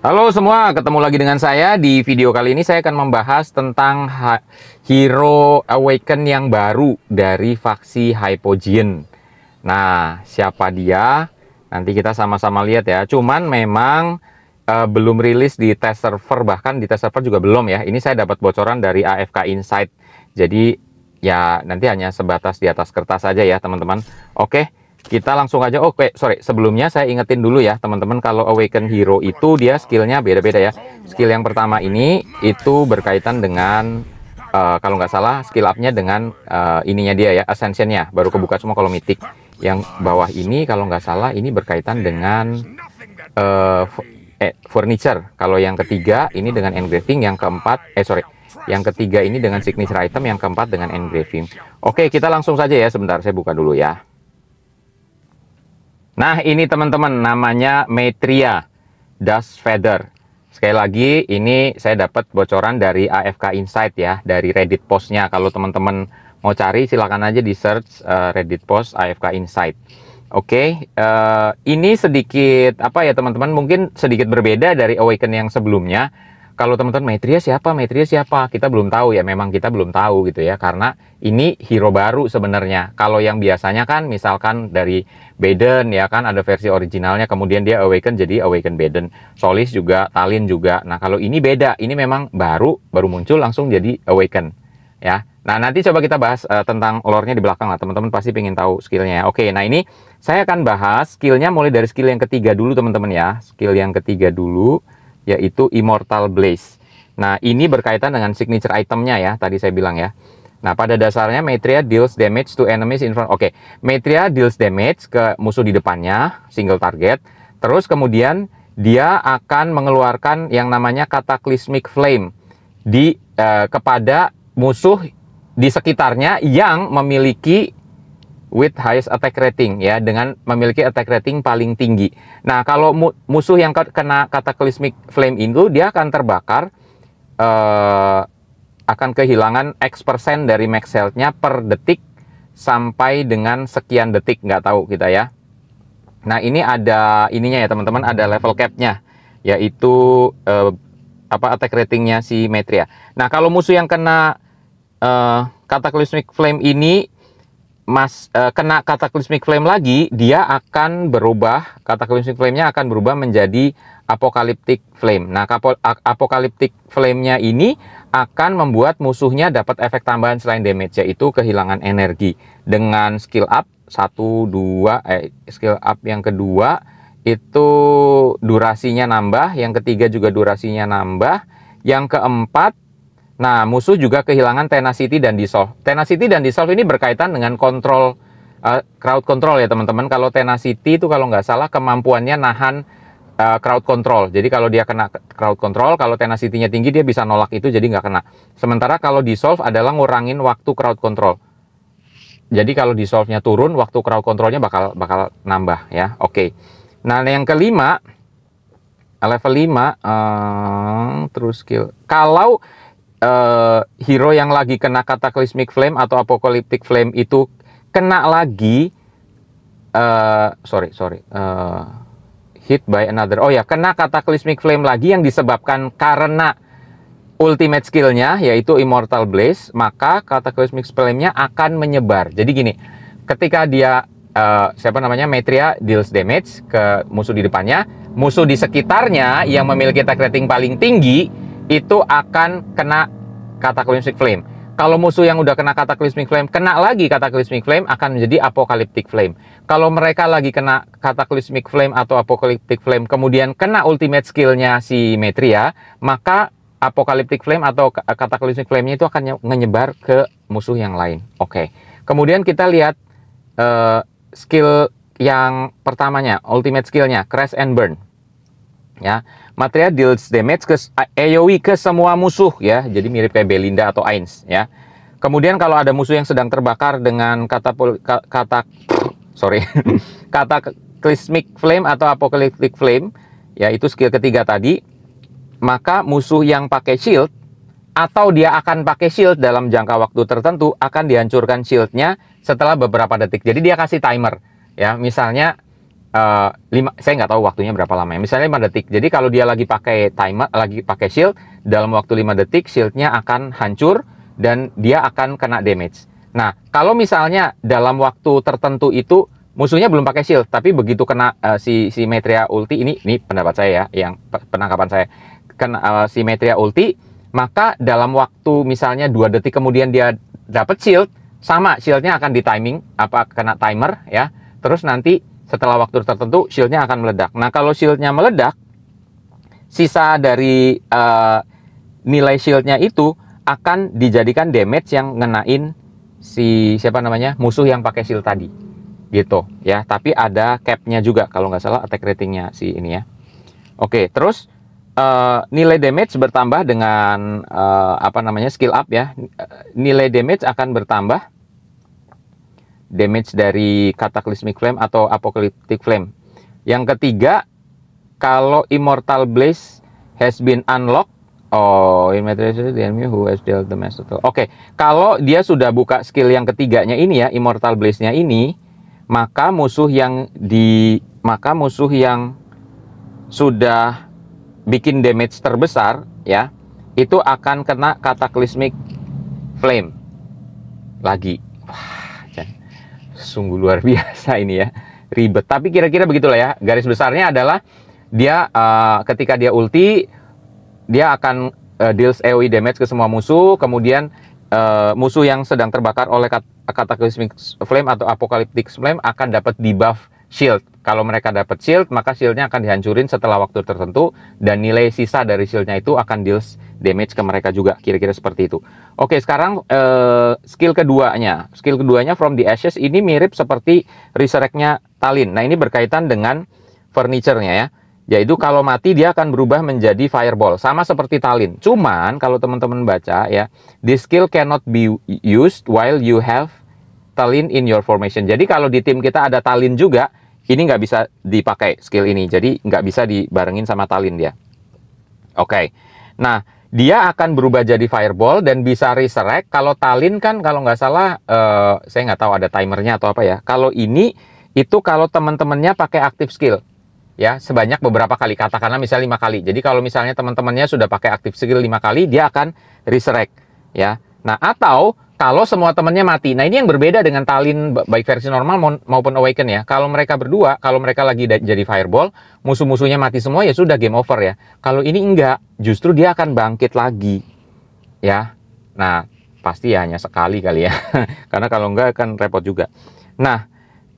Halo semua, ketemu lagi dengan saya. Di video kali ini saya akan membahas tentang Hero Awaken yang baru dari faksi Hypogean. Nah, siapa dia? Nanti kita sama-sama lihat ya. Cuman memang uh, belum rilis di test server, bahkan di test server juga belum ya. Ini saya dapat bocoran dari AFK Insight. Jadi ya nanti hanya sebatas di atas kertas saja ya teman-teman. Oke, kita langsung aja oke oh, sorry sebelumnya saya ingetin dulu ya teman-teman kalau awaken hero itu dia skillnya beda-beda ya skill yang pertama ini itu berkaitan dengan uh, kalau nggak salah skill upnya dengan uh, ininya dia ya ascensionnya baru kebuka semua kalau mitik yang bawah ini kalau nggak salah ini berkaitan dengan uh, eh, furniture kalau yang ketiga ini dengan engraving yang keempat eh sorry yang ketiga ini dengan signature item yang keempat dengan engraving oke kita langsung saja ya sebentar saya buka dulu ya Nah ini teman-teman namanya Metria Dust Feather. Sekali lagi ini saya dapat bocoran dari AFK Insight ya dari Reddit postnya. Kalau teman-teman mau cari silakan aja di search uh, Reddit post AFK Insight. Oke, okay, uh, eh, ini sedikit apa ya teman-teman mungkin sedikit berbeda dari Awaken yang sebelumnya kalau teman-teman Maitria siapa, Maitria siapa, kita belum tahu ya, memang kita belum tahu gitu ya, karena ini hero baru sebenarnya. Kalau yang biasanya kan misalkan dari Baden ya kan ada versi originalnya, kemudian dia Awaken jadi Awaken Baden, Solis juga, Talin juga. Nah kalau ini beda, ini memang baru, baru muncul langsung jadi Awaken ya. Nah nanti coba kita bahas uh, tentang lore-nya di belakang lah, teman-teman pasti pengen tahu skillnya ya. Oke, nah ini saya akan bahas skillnya mulai dari skill yang ketiga dulu teman-teman ya, skill yang ketiga dulu yaitu Immortal Blaze. Nah, ini berkaitan dengan signature itemnya ya, tadi saya bilang ya. Nah, pada dasarnya Metria deals damage to enemies in front. Oke, okay. Metria deals damage ke musuh di depannya, single target. Terus kemudian dia akan mengeluarkan yang namanya Cataclysmic Flame di eh, kepada musuh di sekitarnya yang memiliki with highest attack rating ya dengan memiliki attack rating paling tinggi. Nah, kalau mu musuh yang kena cataclysmic flame itu dia akan terbakar eh, akan kehilangan X% persen dari max health-nya per detik sampai dengan sekian detik nggak tahu kita ya. Nah, ini ada ininya ya teman-teman, ada level cap-nya yaitu uh, apa attack ratingnya si Metria. Nah, kalau musuh yang kena eh, cataclysmic flame ini mas uh, kena cataclysmic flame lagi, dia akan berubah cataclysmic flame-nya akan berubah menjadi apokaliptik flame. Nah, apokaliptik flame-nya ini akan membuat musuhnya dapat efek tambahan selain damage yaitu kehilangan energi dengan skill up 1 2 eh skill up yang kedua itu durasinya nambah, yang ketiga juga durasinya nambah, yang keempat Nah, musuh juga kehilangan tenacity dan dissolve. Tenacity dan dissolve ini berkaitan dengan kontrol uh, crowd control ya, teman-teman. Kalau tenacity itu kalau nggak salah kemampuannya nahan uh, crowd control. Jadi kalau dia kena crowd control, kalau tenacity-nya tinggi dia bisa nolak itu jadi nggak kena. Sementara kalau dissolve adalah ngurangin waktu crowd control. Jadi kalau dissolve-nya turun, waktu crowd controlnya bakal bakal nambah ya. Oke. Okay. Nah, yang kelima level 5 uh, eh, terus skill. Kalau uh, hero yang lagi kena cataclysmic flame atau apokaliptik flame itu kena lagi uh, sorry sorry uh, hit by another oh ya kena cataclysmic flame lagi yang disebabkan karena ultimate skillnya yaitu immortal blaze maka cataclysmic flame-nya akan menyebar jadi gini ketika dia uh, siapa namanya Metria deals damage ke musuh di depannya musuh di sekitarnya yang memiliki attack rating paling tinggi itu akan kena cataclysmic flame. Kalau musuh yang udah kena cataclysmic flame, kena lagi cataclysmic flame akan menjadi apokaliptik flame. Kalau mereka lagi kena cataclysmic flame atau apokaliptik flame, kemudian kena ultimate skillnya si Metria, maka apokaliptik flame atau cataclysmic flame-nya itu akan menyebar ke musuh yang lain. Oke. Okay. Kemudian kita lihat uh, skill yang pertamanya, ultimate skillnya, crash and burn. Ya, material deals damage ke AoE ke semua musuh ya. Jadi mirip kayak Belinda atau Ains ya. Kemudian kalau ada musuh yang sedang terbakar dengan kata kata sorry kata klismik Flame atau apokaliptik Flame, ya itu skill ketiga tadi, maka musuh yang pakai shield atau dia akan pakai shield dalam jangka waktu tertentu akan dihancurkan shieldnya setelah beberapa detik. Jadi dia kasih timer, ya. Misalnya Uh, lima, saya nggak tahu waktunya berapa lama. ya. Misalnya 5 detik. Jadi kalau dia lagi pakai timer, lagi pakai shield, dalam waktu 5 detik shieldnya akan hancur dan dia akan kena damage. Nah, kalau misalnya dalam waktu tertentu itu musuhnya belum pakai shield, tapi begitu kena uh, si si Metria ulti ini ini pendapat saya ya, yang penangkapan saya. Kena uh, si Metria ulti, maka dalam waktu misalnya 2 detik kemudian dia dapat shield, sama shieldnya akan di timing apa kena timer ya. Terus nanti setelah waktu tertentu shieldnya akan meledak. Nah kalau shieldnya meledak, sisa dari uh, nilai shieldnya itu akan dijadikan damage yang ngenain si siapa namanya musuh yang pakai shield tadi, gitu ya. Tapi ada capnya juga kalau nggak salah attack ratingnya si ini ya. Oke, terus uh, nilai damage bertambah dengan uh, apa namanya skill up ya. Nilai damage akan bertambah damage dari cataclysmic flame atau apocalyptic flame. Yang ketiga, kalau immortal blaze has been unlocked Oh, in material the enemy who has dealt the master Oke, okay. kalau dia sudah buka skill yang ketiganya ini ya, Immortal Blaze-nya ini, maka musuh yang di maka musuh yang sudah bikin damage terbesar ya, itu akan kena cataclysmic flame lagi. Sungguh luar biasa ini ya, ribet. Tapi kira-kira begitulah ya. Garis besarnya adalah dia uh, ketika dia ulti, dia akan uh, deals AoE damage ke semua musuh, kemudian uh, musuh yang sedang terbakar oleh kat Cataclysmic Flame atau Apocalyptic Flame akan dapat debuff shield. Kalau mereka dapat shield, maka shieldnya akan dihancurin setelah waktu tertentu dan nilai sisa dari shieldnya itu akan deals damage ke mereka juga. Kira-kira seperti itu. Oke, sekarang uh, skill keduanya. Skill keduanya from the ashes ini mirip seperti resurrectnya Talin. Nah, ini berkaitan dengan furniture-nya ya yaitu kalau mati dia akan berubah menjadi fireball sama seperti talin cuman kalau teman-teman baca ya this skill cannot be used while you have talin in your formation jadi kalau di tim kita ada talin juga ini nggak bisa dipakai skill ini. Jadi nggak bisa dibarengin sama Talin dia. Oke. Okay. Nah, dia akan berubah jadi fireball dan bisa resurrect. Kalau Talin kan kalau nggak salah, uh, saya nggak tahu ada timernya atau apa ya. Kalau ini itu kalau teman-temannya pakai aktif skill ya sebanyak beberapa kali katakanlah misalnya lima kali jadi kalau misalnya teman-temannya sudah pakai aktif skill lima kali dia akan resurrect ya nah atau kalau semua temennya mati. Nah ini yang berbeda dengan Talin baik versi normal maupun Awaken ya. Kalau mereka berdua, kalau mereka lagi jadi Fireball, musuh-musuhnya mati semua ya sudah game over ya. Kalau ini enggak, justru dia akan bangkit lagi. Ya, nah pasti ya hanya sekali kali ya. Karena kalau enggak akan repot juga. Nah,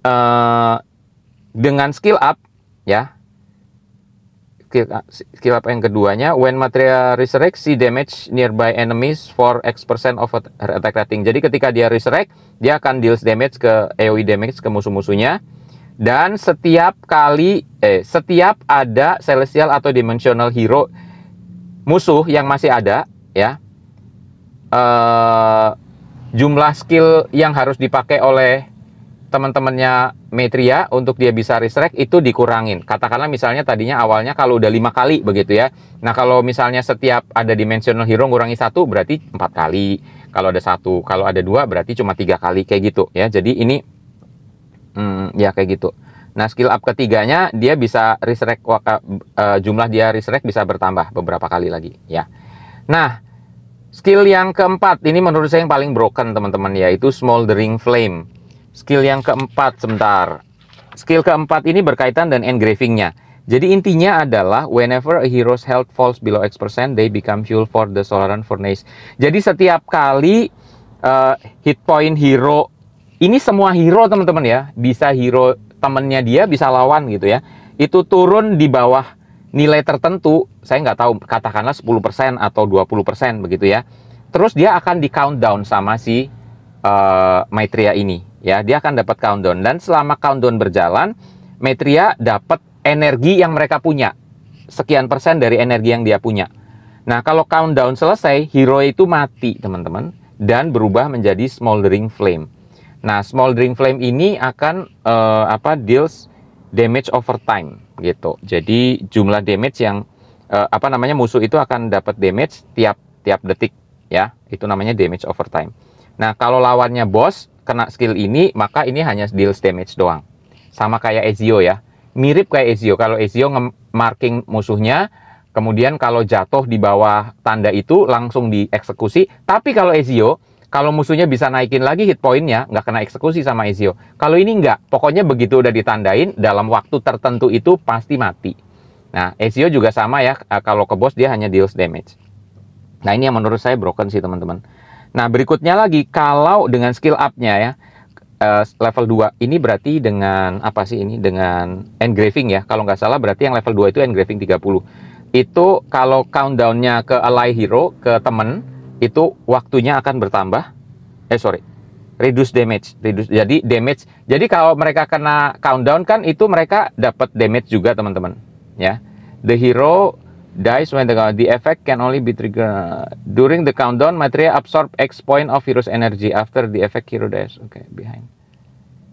eh, dengan skill up ya, skill, ah, skill up yang keduanya when material resurrect see damage nearby enemies for X% of attack rating. Jadi ketika dia resurrect, dia akan deals damage ke AoE damage ke musuh-musuhnya dan setiap kali eh setiap ada celestial atau dimensional hero musuh yang masih ada ya eh, jumlah skill yang harus dipakai oleh teman-temannya metria untuk dia bisa restrek itu dikurangin. Katakanlah misalnya tadinya awalnya kalau udah lima kali begitu ya. Nah kalau misalnya setiap ada dimensional hero ngurangi satu berarti empat kali. Kalau ada satu, kalau ada dua berarti cuma tiga kali kayak gitu ya. Jadi ini hmm, ya kayak gitu. Nah skill up ketiganya dia bisa restrek uh, jumlah dia restrek bisa bertambah beberapa kali lagi ya. Nah skill yang keempat ini menurut saya yang paling broken teman-teman yaitu smoldering flame Skill yang keempat sebentar. Skill keempat ini berkaitan dengan engravingnya. Jadi intinya adalah whenever a hero's health falls below X%, they become fuel for the Solaran furnace. Jadi setiap kali uh, hit point hero ini semua hero teman-teman ya, bisa hero temennya dia, bisa lawan gitu ya. Itu turun di bawah nilai tertentu, saya nggak tahu katakanlah 10% atau 20% begitu ya. Terus dia akan di countdown sama si uh, Maitreya ini ya dia akan dapat countdown dan selama countdown berjalan Metria dapat energi yang mereka punya sekian persen dari energi yang dia punya nah kalau countdown selesai hero itu mati teman-teman dan berubah menjadi smoldering flame nah smoldering flame ini akan uh, apa deals damage over time gitu jadi jumlah damage yang uh, apa namanya musuh itu akan dapat damage tiap tiap detik ya itu namanya damage over time nah kalau lawannya boss kena skill ini, maka ini hanya deals damage doang. Sama kayak Ezio ya. Mirip kayak Ezio. Kalau Ezio nge-marking musuhnya, kemudian kalau jatuh di bawah tanda itu langsung dieksekusi. Tapi kalau Ezio, kalau musuhnya bisa naikin lagi hit pointnya, nggak kena eksekusi sama Ezio. Kalau ini nggak, pokoknya begitu udah ditandain, dalam waktu tertentu itu pasti mati. Nah, Ezio juga sama ya, kalau ke bos dia hanya deals damage. Nah, ini yang menurut saya broken sih teman-teman. Nah, berikutnya lagi kalau dengan skill up-nya ya eh, level 2 ini berarti dengan apa sih ini dengan engraving ya. Kalau nggak salah berarti yang level 2 itu engraving 30. Itu kalau countdown-nya ke ally hero, ke temen itu waktunya akan bertambah. Eh sorry, reduce damage, reduce. Jadi damage. Jadi kalau mereka kena countdown kan itu mereka dapat damage juga teman-teman, ya. The hero dies when the The effect can only be triggered during the countdown. Materia absorb X point of virus energy. After the effect, hero dies. Okay, behind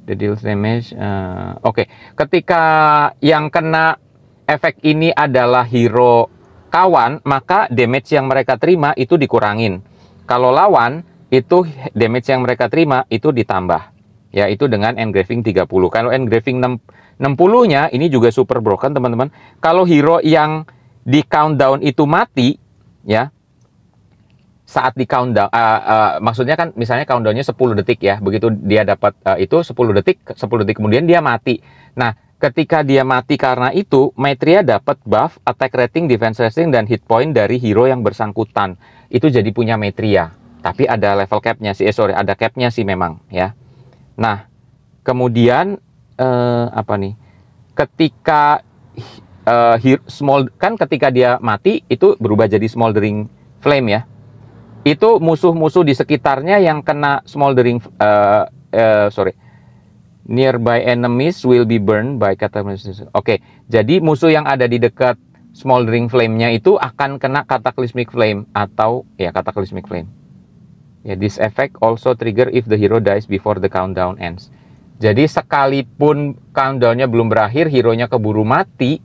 the deal damage. Uh, Oke, okay. ketika yang kena efek ini adalah hero kawan, maka damage yang mereka terima itu dikurangin. Kalau lawan, itu damage yang mereka terima itu ditambah. Yaitu dengan engraving 30. Kalau engraving 60-nya ini juga super broken, teman-teman. Kalau hero yang di countdown itu mati, ya, saat di countdown, uh, uh, maksudnya kan misalnya countdownnya 10 detik ya, begitu dia dapat uh, itu 10 detik, 10 detik kemudian dia mati. Nah, ketika dia mati karena itu, Maitreya dapat buff, attack rating, defense rating, dan hit point dari hero yang bersangkutan. Itu jadi punya Maitreya. Tapi ada level capnya sih, eh sorry, ada capnya sih memang ya. Nah, kemudian uh, apa nih, ketika uh, eh, small kan ketika dia mati itu berubah jadi smoldering flame ya. Itu musuh-musuh di sekitarnya yang kena smoldering uh, uh, sorry nearby enemies will be burned by cataclysmic. Oke, okay. jadi musuh yang ada di dekat smoldering flame-nya itu akan kena cataclysmic flame atau ya cataclysmic flame. Ya, this effect also trigger if the hero dies before the countdown ends. Jadi sekalipun countdown-nya belum berakhir, hero-nya keburu mati,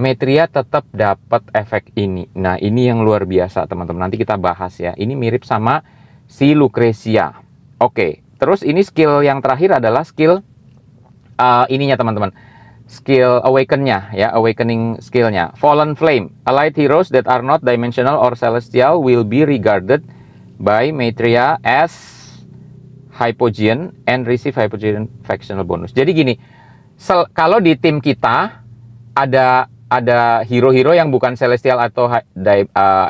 Metria tetap dapat efek ini. Nah, ini yang luar biasa, teman-teman. Nanti kita bahas ya. Ini mirip sama si Lucrezia. Oke, terus ini skill yang terakhir adalah skill uh, ininya, teman-teman. Skill awaken-nya ya, awakening skill-nya. Fallen Flame. Allied heroes that are not dimensional or celestial will be regarded by Metria as Hypogean and receive Hypogean factional bonus. Jadi gini, kalau di tim kita ada ada hero-hero yang bukan celestial atau uh,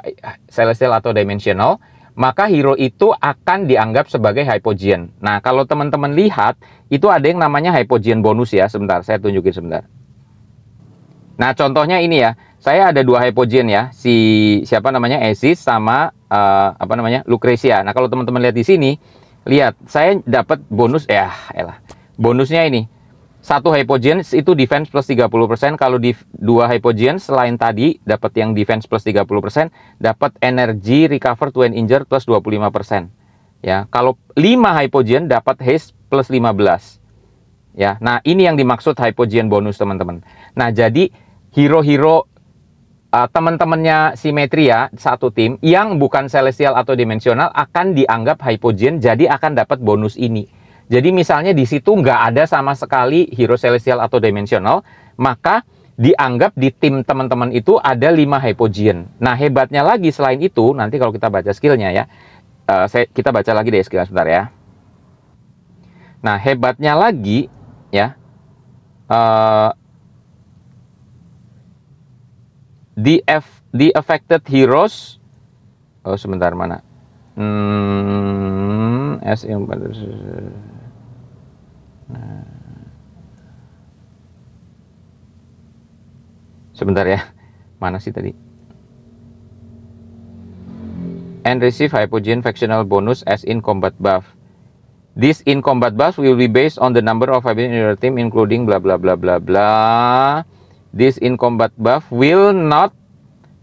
celestial atau dimensional, maka hero itu akan dianggap sebagai hypogean. Nah, kalau teman-teman lihat, itu ada yang namanya hypogean bonus ya. Sebentar, saya tunjukin sebentar. Nah, contohnya ini ya. Saya ada dua hypogean ya. Si siapa namanya? Esis sama uh, apa namanya? Lucrezia. Nah, kalau teman-teman lihat di sini, lihat saya dapat bonus ya, elah. Bonusnya ini satu hypogens itu defense plus 30%. Kalau di dua hypogens selain tadi dapat yang defense plus 30%, dapat Energi recover to an injured plus 25%. Ya, kalau lima hypogen dapat haste plus 15. Ya, nah ini yang dimaksud hypogen bonus teman-teman. Nah, jadi hero-hero uh, teman-temannya Simetria ya, satu tim yang bukan celestial atau dimensional akan dianggap hypogen jadi akan dapat bonus ini. Jadi misalnya di situ nggak ada sama sekali hero celestial atau dimensional, maka dianggap di tim teman-teman itu ada 5 hypogean. Nah hebatnya lagi selain itu, nanti kalau kita baca skillnya ya, eh, kita baca lagi deh skillnya sebentar ya. Nah hebatnya lagi ya, uh, eh, the, F, di affected heroes, oh sebentar mana, hmm, S yang Nah. Sebentar ya. Mana sih tadi? And receive hypogen factional bonus as in combat buff. This in combat buff will be based on the number of hypogen in your team including bla bla bla bla bla. This in combat buff will not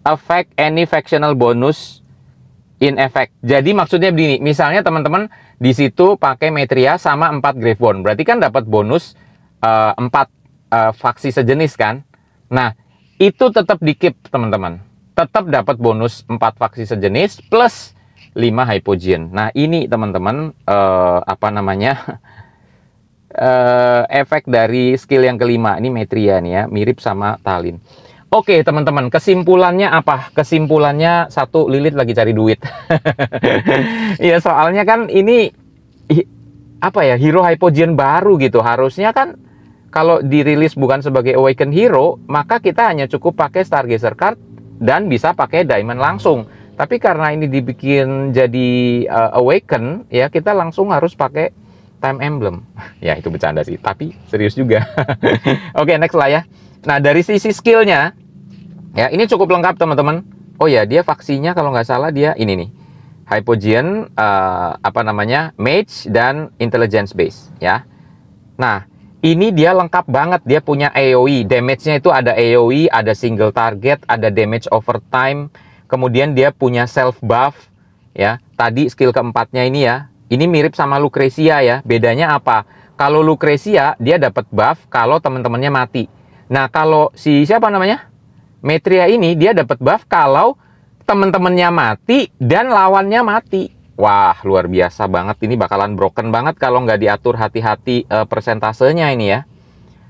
affect any factional bonus in effect. Jadi maksudnya begini, misalnya teman-teman di situ pakai Metria sama 4 Gravebone, berarti kan dapat bonus uh, 4 uh, faksi sejenis kan? Nah, itu tetap di keep teman-teman. Tetap dapat bonus 4 faksi sejenis plus 5 Hypogen. Nah, ini teman-teman uh, apa namanya? uh, efek dari skill yang kelima ini Metria nih ya, mirip sama Talin. Oke teman-teman, kesimpulannya apa? Kesimpulannya satu, Lilit lagi cari duit. Iya soalnya kan ini apa ya hero hypogen baru gitu. Harusnya kan kalau dirilis bukan sebagai awaken hero, maka kita hanya cukup pakai stargazer card dan bisa pakai diamond langsung. Tapi karena ini dibikin jadi uh, eh, awaken, ya kita langsung harus pakai time emblem. ya itu bercanda sih, tapi serius juga. Oke okay, next lah ya. Nah, dari sisi skillnya, ya ini cukup lengkap teman-teman. Oh ya, dia vaksinnya kalau nggak salah dia ini nih. Hypogean, uh, apa namanya, mage, dan intelligence base, ya. Nah, ini dia lengkap banget. Dia punya AOE. Damage-nya itu ada AOE, ada single target, ada damage over time. Kemudian dia punya self buff, ya. Tadi skill keempatnya ini ya. Ini mirip sama Lucrecia ya. Bedanya apa? Kalau Lucrecia, dia dapat buff kalau teman-temannya mati. Nah, kalau si siapa namanya? Metria ini dia dapat buff kalau teman-temannya mati dan lawannya mati. Wah, luar biasa banget. Ini bakalan broken banget kalau nggak diatur hati-hati uh, persentasenya ini ya.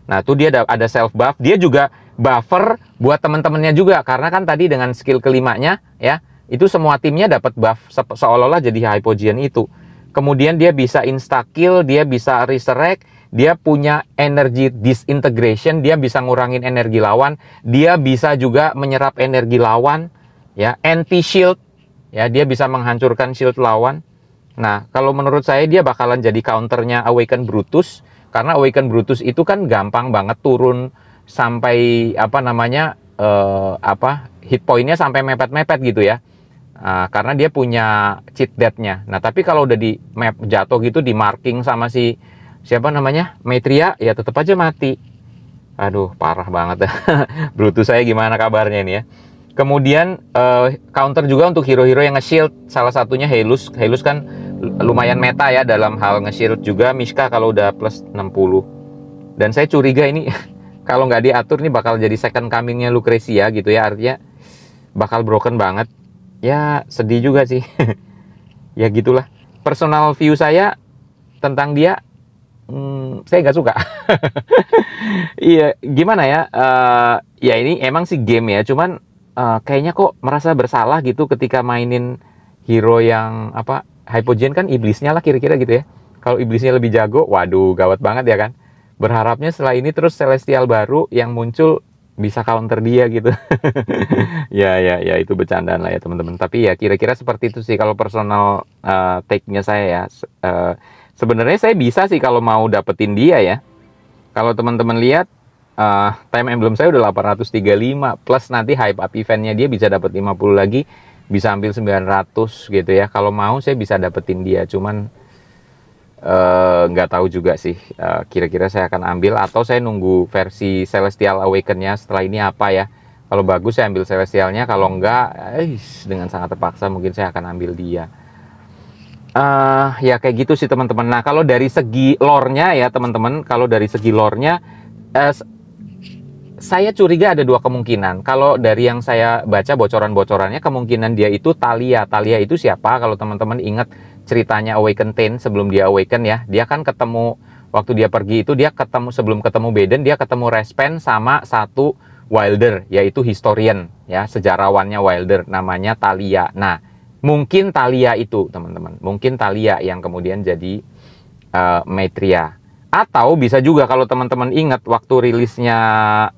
Nah, tuh dia ada self buff. Dia juga buffer buat teman-temannya juga. Karena kan tadi dengan skill kelimanya ya, itu semua timnya dapat buff se seolah-olah jadi hypogen itu. Kemudian dia bisa insta kill, dia bisa resurrect, dia punya energi disintegration, dia bisa ngurangin energi lawan, dia bisa juga menyerap energi lawan, ya anti shield, ya dia bisa menghancurkan shield lawan. Nah, kalau menurut saya dia bakalan jadi counternya Awaken Brutus karena Awaken Brutus itu kan gampang banget turun sampai apa namanya eh, apa hit pointnya sampai mepet-mepet gitu ya. Uh, karena dia punya cheat deathnya Nah, tapi kalau udah di map jatuh gitu di marking sama si siapa namanya Metria ya tetap aja mati aduh parah banget Brutus saya gimana kabarnya ini ya kemudian uh, counter juga untuk hero-hero yang nge-shield salah satunya Helus Helus kan lumayan meta ya dalam hal nge-shield juga Mishka kalau udah plus 60 dan saya curiga ini kalau nggak diatur ini bakal jadi second comingnya Lucrecia gitu ya artinya bakal broken banget ya sedih juga sih ya gitulah personal view saya tentang dia hmm, saya nggak suka. Iya, gimana ya? Uh, ya ini emang sih game ya, cuman uh, kayaknya kok merasa bersalah gitu ketika mainin hero yang apa hypogen kan iblisnya lah kira-kira gitu ya. Kalau iblisnya lebih jago, waduh gawat banget ya kan. Berharapnya setelah ini terus celestial baru yang muncul bisa counter dia gitu. ya ya ya itu bercandaan lah ya teman-teman. Tapi ya kira-kira seperti itu sih kalau personal uh, take-nya saya ya. Uh, Sebenarnya saya bisa sih kalau mau dapetin dia ya. Kalau teman-teman lihat uh, time emblem saya udah 835 plus nanti hype up eventnya dia bisa dapet 50 lagi bisa ambil 900 gitu ya kalau mau saya bisa dapetin dia cuman eh, nggak uh, tahu juga sih eh, kira-kira uh, saya akan ambil atau saya nunggu versi Celestial Awaken-nya setelah ini apa ya kalau bagus saya ambil Celestialnya kalau enggak eh, dengan sangat terpaksa mungkin saya akan ambil dia uh, ya kayak gitu sih teman-teman. Nah kalau dari segi lornya ya teman-teman, kalau dari segi lornya uh, eh, saya curiga ada dua kemungkinan. Kalau dari yang saya baca bocoran-bocorannya kemungkinan dia itu Talia. Talia itu siapa? Kalau teman-teman ingat ceritanya Awaken Ten sebelum dia Awaken ya, dia kan ketemu waktu dia pergi itu dia ketemu sebelum ketemu Beden dia ketemu Respen sama satu Wilder yaitu historian ya sejarawannya Wilder namanya Talia. Nah, Mungkin Talia itu, teman-teman. Mungkin Talia yang kemudian jadi uh, eh, Metria. Atau bisa juga kalau teman-teman ingat waktu rilisnya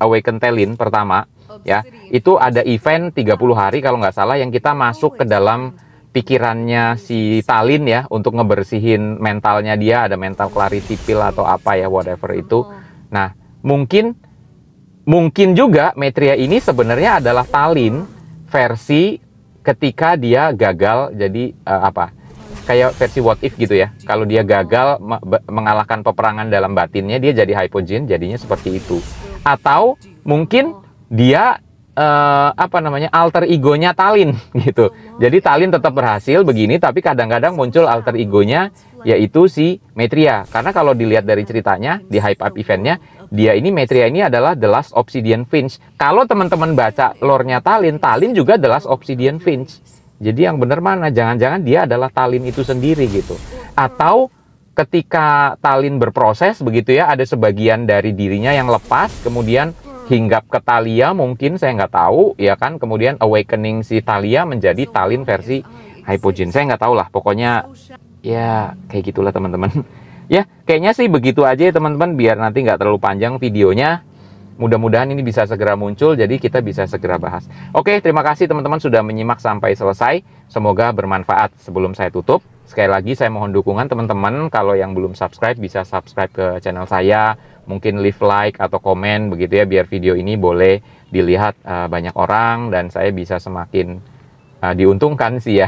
Awaken Telin pertama, oh, ya, itu ada event 30 hari kalau nggak salah yang kita masuk oh, ke iya. dalam pikirannya iya, iya, si Talin ya untuk ngebersihin mentalnya dia ada mental clarity pill atau apa ya whatever itu. Oh. Nah, mungkin mungkin juga Metria ini sebenarnya adalah Talin versi ketika dia gagal jadi uh, apa kayak versi what if gitu ya kalau dia gagal mengalahkan peperangan dalam batinnya dia jadi hypogen jadinya seperti itu atau mungkin dia uh, apa namanya alter egonya Talin gitu jadi Talin tetap berhasil begini tapi kadang-kadang muncul alter egonya yaitu si Metria. Karena kalau dilihat dari ceritanya di hype up eventnya, dia ini Metria ini adalah The Last Obsidian Finch. Kalau teman-teman baca lore-nya Talin, Talin juga The Last Obsidian Finch. Jadi yang benar mana? Jangan-jangan dia adalah Talin itu sendiri gitu. Atau ketika Talin berproses begitu ya, ada sebagian dari dirinya yang lepas, kemudian hmm. hinggap ke Talia mungkin saya nggak tahu ya kan kemudian awakening si Talia menjadi Talin ya. versi oh, iya Hypogen saya nggak tahu lah pokoknya oh, ya kayak gitulah teman-teman ya kayaknya sih begitu aja ya teman-teman biar nanti nggak terlalu panjang videonya mudah-mudahan ini bisa segera muncul jadi kita bisa segera bahas oke terima kasih teman-teman sudah menyimak sampai selesai semoga bermanfaat sebelum saya tutup sekali lagi saya mohon dukungan teman-teman kalau yang belum subscribe bisa subscribe ke channel saya mungkin leave like atau komen begitu ya biar video ini boleh dilihat eh, banyak orang dan saya bisa semakin uh, diuntungkan sih ya.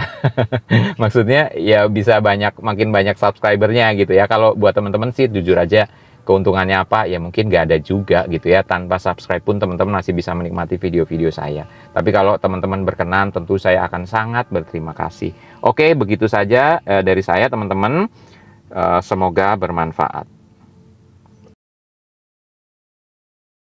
Maksudnya ya bisa banyak makin banyak subscribernya gitu ya. Kalau buat teman-teman sih jujur aja keuntungannya apa ya mungkin nggak ada juga gitu ya. Tanpa subscribe pun teman-teman masih bisa menikmati video-video saya. Tapi kalau teman-teman berkenan tentu saya akan sangat berterima kasih. Oke begitu saja eh, dari saya teman-teman. Eh, semoga bermanfaat.